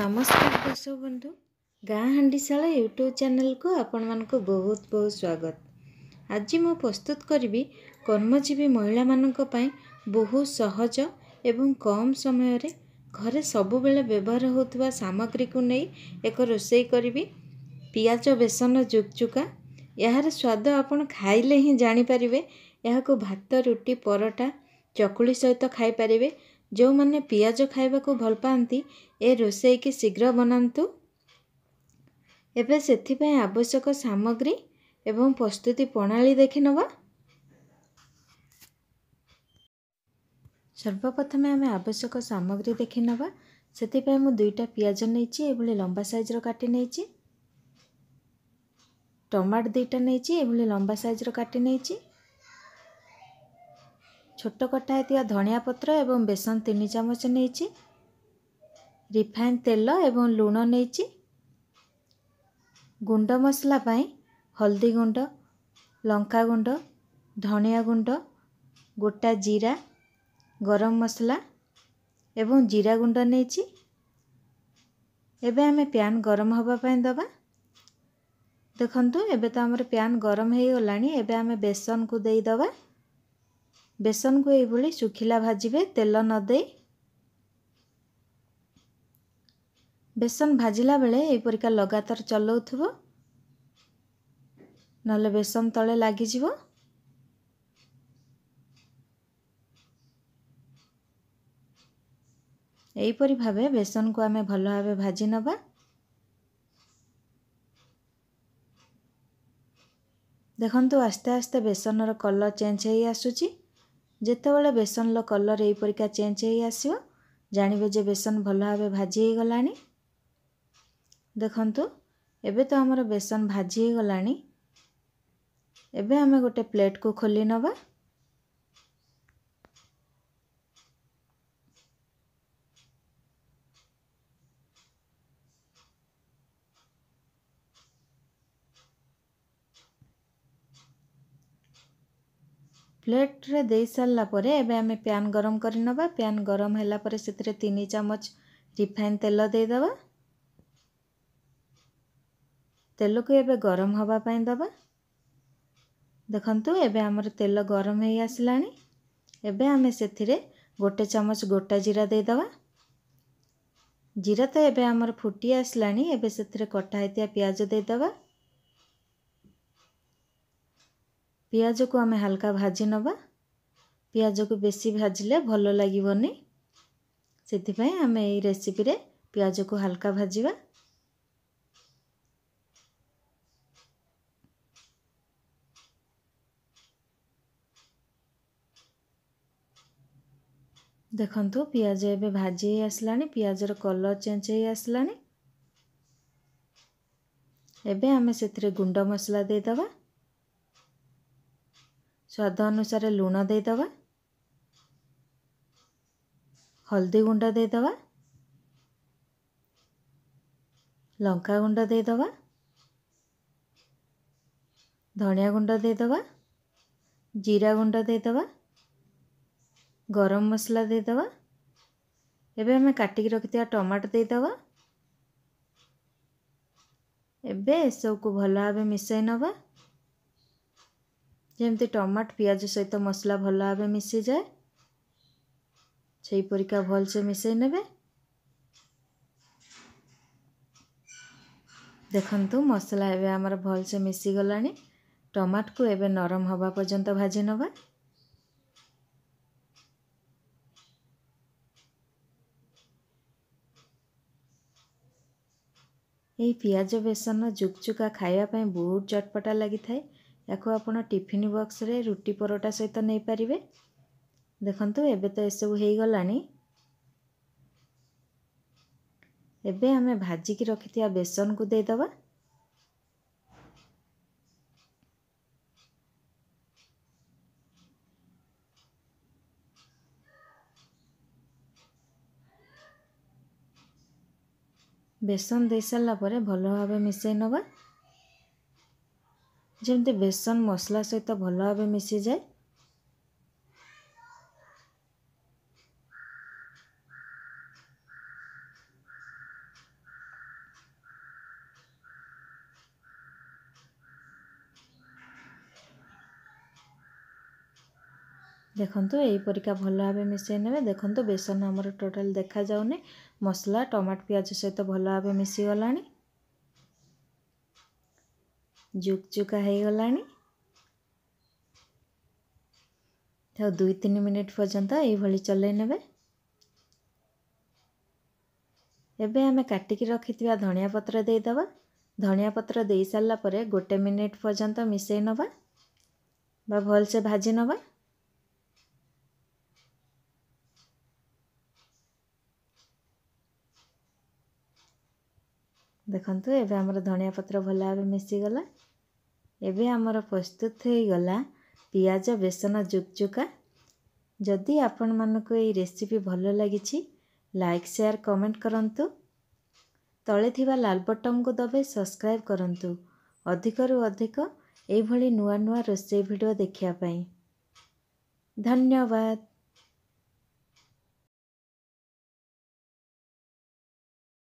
ନମସ୍କାର ଦର୍ଶକ ବନ୍ଧୁ ଗାଁ ହାଣ୍ଡିଶାଳା ୟୁଟ୍ୟୁବ୍ ଚ୍ୟାନେଲକୁ ଆପଣମାନଙ୍କୁ ବହୁତ ବହୁତ ସ୍ୱାଗତ ଆଜି ମୁଁ ପ୍ରସ୍ତୁତ କରିବି କର୍ମଜୀବୀ ମହିଳାମାନଙ୍କ ପାଇଁ ବହୁତ ସହଜ ଏବଂ କମ୍ ସମୟରେ ଘରେ ସବୁବେଳେ ବ୍ୟବହାର ହେଉଥିବା ସାମଗ୍ରୀକୁ ନେଇ ଏକ ରୋଷେଇ କରିବି ପିଆଜ ବେସନ ଚୁକଚୁକା ଏହାର ସ୍ୱାଦ ଆପଣ ଖାଇଲେ ହିଁ ଜାଣିପାରିବେ ଏହାକୁ ଭାତ ରୁଟି ପରଟା ଚକୁଳି ସହିତ ଖାଇପାରିବେ ଯେଉଁମାନେ ପିଆଜ ଖାଇବାକୁ ଭଲ ପାଆନ୍ତି ଏ ରୋଷେଇକି ଶୀଘ୍ର ବନାନ୍ତୁ ଏବେ ସେଥିପାଇଁ ଆବଶ୍ୟକ ସାମଗ୍ରୀ ଏବଂ ପ୍ରସ୍ତୁତି ପ୍ରଣାଳୀ ଦେଖିନେବା ସର୍ବପ୍ରଥମେ ଆମେ ଆବଶ୍ୟକ ସାମଗ୍ରୀ ଦେଖିନେବା ସେଥିପାଇଁ ମୁଁ ଦୁଇଟା ପିଆଜ ନେଇଛି ଏଭଳି ଲମ୍ବା ସାଇଜ୍ର କାଟି ନେଇଛି ଟମାଟୋ ଦୁଇଟା ନେଇଛି ଏଭଳି ଲମ୍ବା ସାଇଜ୍ର କାଟି ନେଇଛି ছোট କଟା ହେଇଥିବା ଧନିଆ ପତ୍ର ଏବଂ ବେସନ ତିନି ଚାମଚ ନେଇଛି ରିଫାଇନ୍ ତେଲ ଏବଂ ଲୁଣ ନେଇଛି ଗୁଣ୍ଡ ମସଲା ପାଇଁ ହଳଦୀ ଗୁଣ୍ଡ ଲଙ୍କା ଗୁଣ୍ଡ ଧନିଆ ଗୁଣ୍ଡ ଗୋଟା ଜିରା ଗରମ ମସଲା ଏବଂ ଜିରା ଗୁଣ୍ଡ ନେଇଛି ଏବେ ଆମେ ପ୍ୟାନ୍ ଗରମ ହେବା ପାଇଁ ଦେବା ଦେଖନ୍ତୁ ଏବେ ତ ଆମର ପ୍ୟାନ୍ ଗରମ ହୋଇଗଲାଣି ଏବେ ଆମେ ବେସନକୁ ଦେଇଦେବା ବେସନକୁ ଏଇଭଳି ଶୁଖିଲା ଭାଜିବେ ତେଲ ନ ଦେଇ ବେସନ ଭାଜିଲା ବେଳେ ଏପରିକା ଲଗାତାର ଚଲାଉଥିବ ନହେଲେ ବେସନ ତଳେ ଲାଗିଯିବ ଏହିପରି ଭାବେ ବେସନକୁ ଆମେ ଭଲ ଭାବେ ଭାଜି ନେବା ଦେଖନ୍ତୁ ଆସ୍ତେ ଆସ୍ତେ ବେସନର କଲର୍ ଚେଞ୍ଜ ହେଇ ଆସୁଛି ଯେତେବେଳେ ବେସନର କଲର୍ ଏହିପରିକା ଚେଞ୍ଜ ହେଇ ଆସିବ ଜାଣିବେ ଯେ ବେସନ ଭଲ ଭାବେ ଭାଜି ହେଇଗଲାଣି ଦେଖନ୍ତୁ ଏବେ ତ ଆମର ବେସନ ଭାଜି ହେଇଗଲାଣି ଏବେ ଆମେ ଗୋଟେ ପ୍ଲେଟ୍କୁ ଖୋଲି ନେବା ପ୍ଲେଟ୍ରେ ଦେଇସାରିଲା ପରେ ଏବେ ଆମେ ପ୍ୟାନ୍ ଗରମ କରିନେବା ପ୍ୟାନ୍ ଗରମ ହେଲା ପରେ ସେଥିରେ ତିନି ଚାମଚ ରିଫାଇନ୍ ତେଲ ଦେଇଦେବା ତେଲକୁ ଏବେ ଗରମ ହେବା ପାଇଁ ଦେବା ଦେଖନ୍ତୁ ଏବେ ଆମର ତେଲ ଗରମ ହେଇଆସିଲାଣି ଏବେ ଆମେ ସେଥିରେ ଗୋଟେ ଚାମଚ ଗୋଟା ଜିରା ଦେଇଦେବା ଜିରା ତ ଏବେ ଆମର ଫୁଟି ଆସିଲାଣି ଏବେ ସେଥିରେ କଟା ହେଇଥିବା ପିଆଜ ଦେଇଦେବା पिज को आम हाल्का भाजी नवा पिज को बेस भाजले भल लगे से आम येसीपिरे पिज को हालाका भाजवा देखु पिज एवं भाजी आसला पिजर कलर चेज हो आसला एवं आम से गुंड मसला देदबा ସ୍ୱାଦ ଅନୁସାରେ ଲୁଣ ଦେଇଦେବା ହଳଦୀ ଗୁଣ୍ଡ ଦେଇଦେବା ଲଙ୍କା ଗୁଣ୍ଡ ଦେଇଦେବା ଧନିଆ ଗୁଣ୍ଡ ଦେଇଦେବା ଜିରା ଗୁଣ୍ଡ ଦେଇଦେବା ଗରମ ମସଲା ଦେଇଦେବା ଏବେ ଆମେ କାଟିକି ରଖିଥିବା ଟମାଟୋ ଦେଇଦେବା ଏବେ ଏସବୁକୁ ଭଲ ଭାବେ ମିଶାଇ ନେବା ଯେମିତି ଟମାଟୋ ପିଆଜ ସହିତ ମସଲା ଭଲ ଭାବେ ମିଶିଯାଏ ସେଇପରିକା ଭଲସେ ମିଶାଇ ନେବେ ଦେଖନ୍ତୁ ମସଲା ଏବେ ଆମର ଭଲସେ ମିଶିଗଲାଣି ଟମାଟୋକୁ ଏବେ ନରମ ହେବା ପର୍ଯ୍ୟନ୍ତ ଭାଜି ନେବା ଏହି ପିଆଜ ବେସନ ଚୁକ୍ଚୁକା ଖାଇବା ପାଇଁ ବହୁତ ଚଟପଟା ଲାଗିଥାଏ ୟାକୁ ଆପଣ ଟିଫିନ୍ ବକ୍ସରେ ରୁଟି ପରଟା ସହିତ ନେଇପାରିବେ ଦେଖନ୍ତୁ ଏବେ ତ ଏସବୁ ହେଇଗଲାଣି ଏବେ ଆମେ ଭାଜିକି ରଖିଥିବା ବେସନକୁ ଦେଇଦେବା ବେସନ ଦେଇସାରିଲା ପରେ ଭଲ ଭାବେ ମିଶାଇ ନେବା ଯେମିତି ବେସନ ମସଲା ସହିତ ଭଲ ଭାବେ ମିଶିଯାଏ ଦେଖନ୍ତୁ ଏହିପରିକା ଭଲ ଭାବେ ମିଶାଇ ନେବେ ଦେଖନ୍ତୁ ବେସନ ଆମର ଟୋଟାଲ୍ ଦେଖାଯାଉନି ମସଲା ଟମାଟୋ ପିଆଜ ସହିତ ଭଲ ଭାବେ ମିଶିଗଲାଣି जुगजुका हो दुई तीन मिनिट पर्यंत यह चल एम काटिक रखी धनिया पत्र देद धनिया पत्र दे सारापर गोटे मिनिट पर्यंत मिसई नवा भलसे भाजी नवा ଦେଖନ୍ତୁ ଏବେ ଆମର ଧନିଆ ପତ୍ର ଭଲ ଭାବେ ମିଶିଗଲା ଏବେ ଆମର ପ୍ରସ୍ତୁତ ହୋଇଗଲା ପିଆଜ ବେସନ ଚୁକ୍ଚୁକା ଯଦି ଆପଣମାନଙ୍କୁ ଏଇ ରେସିପି ଭଲ ଲାଗିଛି ଲାଇକ୍ ସେୟାର୍ କମେଣ୍ଟ କରନ୍ତୁ ତଳେ ଥିବା ଲାଲ ବଟନ୍କୁ ଦେବେ ସବସ୍କ୍ରାଇବ୍ କରନ୍ତୁ ଅଧିକରୁ ଅଧିକ ଏଇଭଳି ନୂଆ ନୂଆ ରୋଷେଇ ଭିଡ଼ିଓ ଦେଖିବା ପାଇଁ ଧନ୍ୟବାଦ